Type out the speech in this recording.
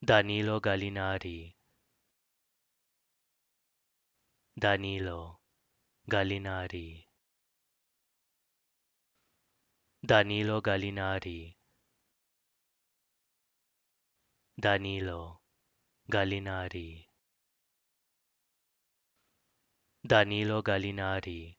Danilo Gallinari Danilo Gallinari Danilo Gallinari Danilo Gallinari Danilo Gallinari